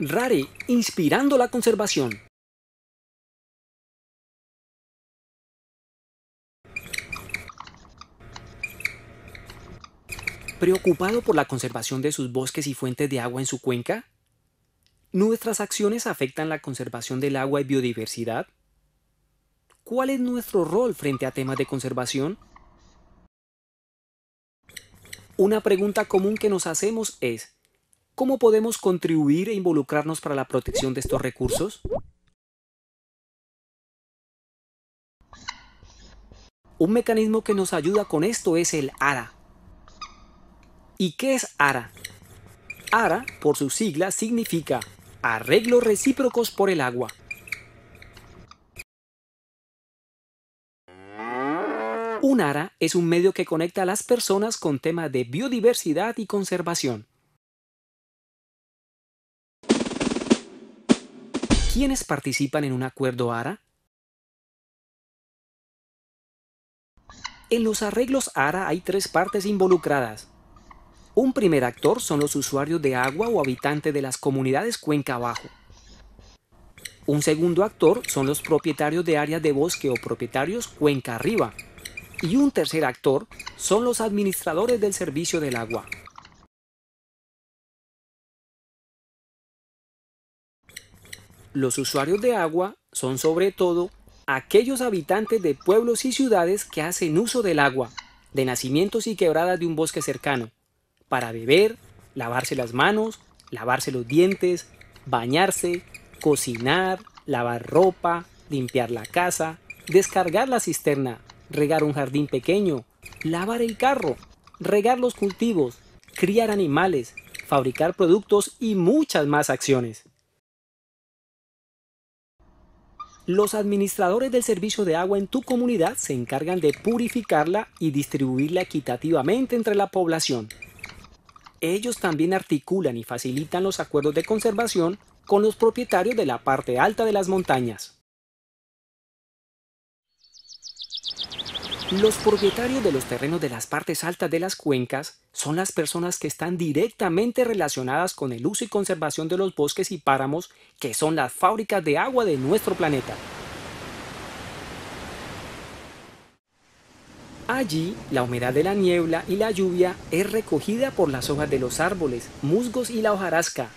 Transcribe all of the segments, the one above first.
Rare, inspirando la conservación. ¿Preocupado por la conservación de sus bosques y fuentes de agua en su cuenca? ¿Nuestras acciones afectan la conservación del agua y biodiversidad? ¿Cuál es nuestro rol frente a temas de conservación? Una pregunta común que nos hacemos es, ¿Cómo podemos contribuir e involucrarnos para la protección de estos recursos? Un mecanismo que nos ayuda con esto es el ARA. ¿Y qué es ARA? ARA, por su sigla, significa Arreglos Recíprocos por el Agua. Un ARA es un medio que conecta a las personas con temas de biodiversidad y conservación. ¿Quiénes participan en un acuerdo ARA? En los arreglos ARA hay tres partes involucradas. Un primer actor son los usuarios de agua o habitantes de las comunidades cuenca abajo. Un segundo actor son los propietarios de áreas de bosque o propietarios cuenca arriba. Y un tercer actor son los administradores del servicio del agua. Los usuarios de agua son sobre todo aquellos habitantes de pueblos y ciudades que hacen uso del agua, de nacimientos y quebradas de un bosque cercano, para beber, lavarse las manos, lavarse los dientes, bañarse, cocinar, lavar ropa, limpiar la casa, descargar la cisterna, regar un jardín pequeño, lavar el carro, regar los cultivos, criar animales, fabricar productos y muchas más acciones. Los administradores del servicio de agua en tu comunidad se encargan de purificarla y distribuirla equitativamente entre la población. Ellos también articulan y facilitan los acuerdos de conservación con los propietarios de la parte alta de las montañas. Los propietarios de los terrenos de las partes altas de las cuencas son las personas que están directamente relacionadas con el uso y conservación de los bosques y páramos, que son las fábricas de agua de nuestro planeta. Allí, la humedad de la niebla y la lluvia es recogida por las hojas de los árboles, musgos y la hojarasca.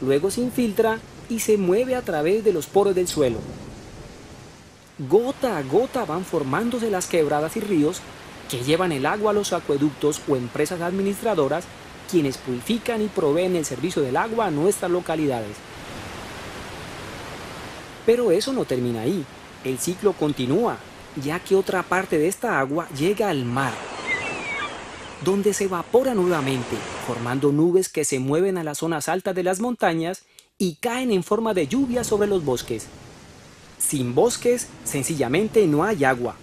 Luego se infiltra y se mueve a través de los poros del suelo. Gota a gota van formándose las quebradas y ríos que llevan el agua a los acueductos o empresas administradoras quienes purifican y proveen el servicio del agua a nuestras localidades. Pero eso no termina ahí, el ciclo continúa, ya que otra parte de esta agua llega al mar, donde se evapora nuevamente, formando nubes que se mueven a las zonas altas de las montañas y caen en forma de lluvia sobre los bosques. Sin bosques, sencillamente no hay agua.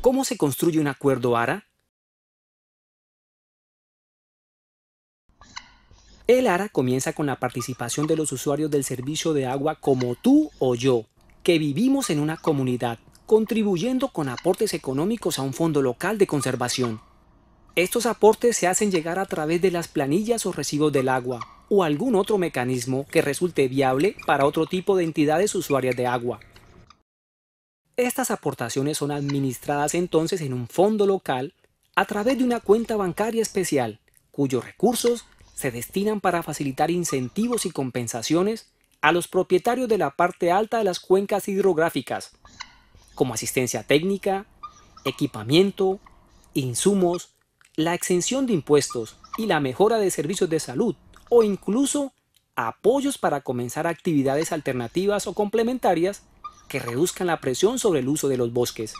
¿Cómo se construye un acuerdo ARA? El ARA comienza con la participación de los usuarios del servicio de agua como tú o yo, que vivimos en una comunidad, contribuyendo con aportes económicos a un fondo local de conservación. Estos aportes se hacen llegar a través de las planillas o recibos del agua, o algún otro mecanismo que resulte viable para otro tipo de entidades usuarias de agua. Estas aportaciones son administradas entonces en un fondo local a través de una cuenta bancaria especial, cuyos recursos se destinan para facilitar incentivos y compensaciones a los propietarios de la parte alta de las cuencas hidrográficas, como asistencia técnica, equipamiento, insumos, la exención de impuestos y la mejora de servicios de salud, o incluso apoyos para comenzar actividades alternativas o complementarias que reduzcan la presión sobre el uso de los bosques.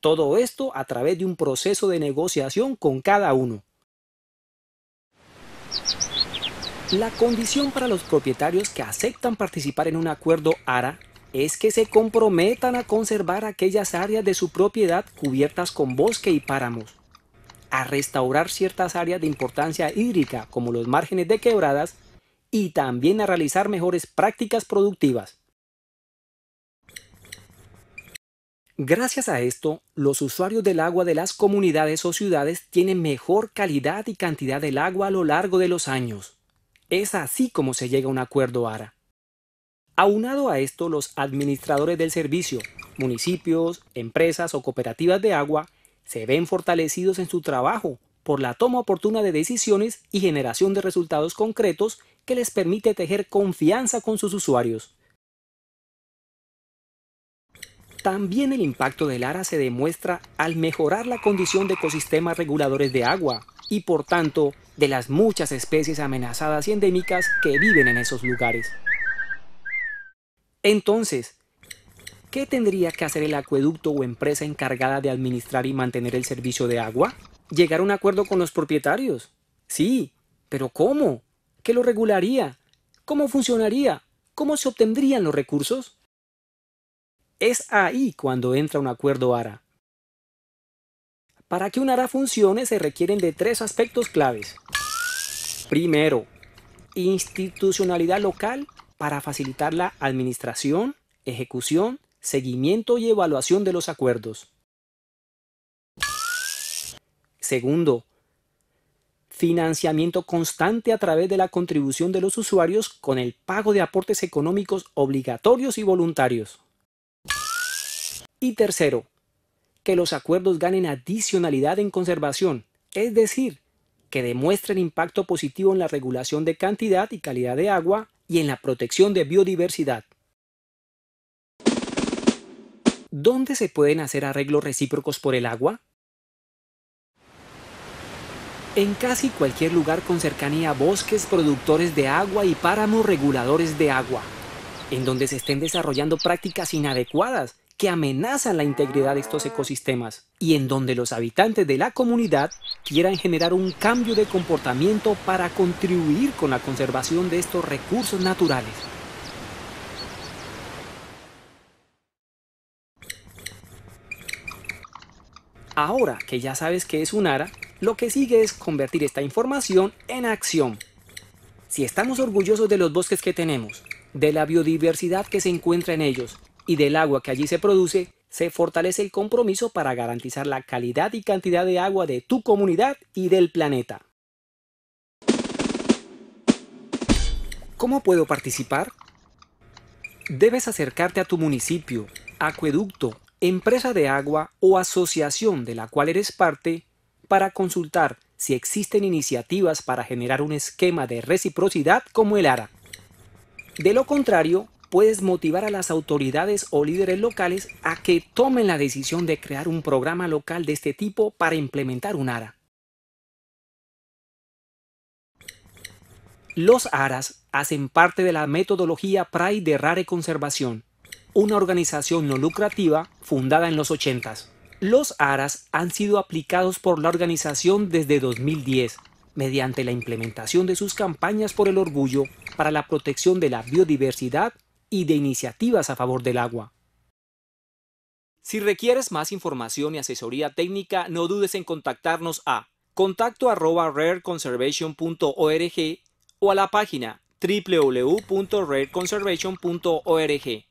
Todo esto a través de un proceso de negociación con cada uno. La condición para los propietarios que aceptan participar en un acuerdo ARA es que se comprometan a conservar aquellas áreas de su propiedad cubiertas con bosque y páramos, a restaurar ciertas áreas de importancia hídrica como los márgenes de quebradas y también a realizar mejores prácticas productivas. Gracias a esto, los usuarios del agua de las comunidades o ciudades tienen mejor calidad y cantidad del agua a lo largo de los años. Es así como se llega a un acuerdo ARA. Aunado a esto, los administradores del servicio, municipios, empresas o cooperativas de agua, se ven fortalecidos en su trabajo por la toma oportuna de decisiones y generación de resultados concretos que les permite tejer confianza con sus usuarios. También el impacto del ARA se demuestra al mejorar la condición de ecosistemas reguladores de agua y por tanto de las muchas especies amenazadas y endémicas que viven en esos lugares. Entonces, ¿Qué tendría que hacer el acueducto o empresa encargada de administrar y mantener el servicio de agua? Llegar a un acuerdo con los propietarios. Sí, pero ¿cómo? ¿Qué lo regularía? ¿Cómo funcionaría? ¿Cómo se obtendrían los recursos? Es ahí cuando entra un acuerdo ARA. Para que un ARA funcione se requieren de tres aspectos claves. Primero, institucionalidad local para facilitar la administración, ejecución Seguimiento y evaluación de los acuerdos. Segundo, financiamiento constante a través de la contribución de los usuarios con el pago de aportes económicos obligatorios y voluntarios. Y tercero, que los acuerdos ganen adicionalidad en conservación, es decir, que demuestren impacto positivo en la regulación de cantidad y calidad de agua y en la protección de biodiversidad. ¿dónde se pueden hacer arreglos recíprocos por el agua? En casi cualquier lugar con cercanía a bosques productores de agua y páramos reguladores de agua, en donde se estén desarrollando prácticas inadecuadas que amenazan la integridad de estos ecosistemas y en donde los habitantes de la comunidad quieran generar un cambio de comportamiento para contribuir con la conservación de estos recursos naturales. Ahora que ya sabes que es un ARA, lo que sigue es convertir esta información en acción. Si estamos orgullosos de los bosques que tenemos, de la biodiversidad que se encuentra en ellos y del agua que allí se produce, se fortalece el compromiso para garantizar la calidad y cantidad de agua de tu comunidad y del planeta. ¿Cómo puedo participar? Debes acercarte a tu municipio, acueducto, empresa de agua o asociación de la cual eres parte para consultar si existen iniciativas para generar un esquema de reciprocidad como el ARA. De lo contrario, puedes motivar a las autoridades o líderes locales a que tomen la decisión de crear un programa local de este tipo para implementar un ARA. Los ARAs hacen parte de la metodología PRAI de Rare Conservación, una organización no lucrativa fundada en los 80. Los aras han sido aplicados por la organización desde 2010 mediante la implementación de sus campañas por el orgullo para la protección de la biodiversidad y de iniciativas a favor del agua. Si requieres más información y asesoría técnica, no dudes en contactarnos a contacto rareconservation.org o a la página www.rareconservation.org.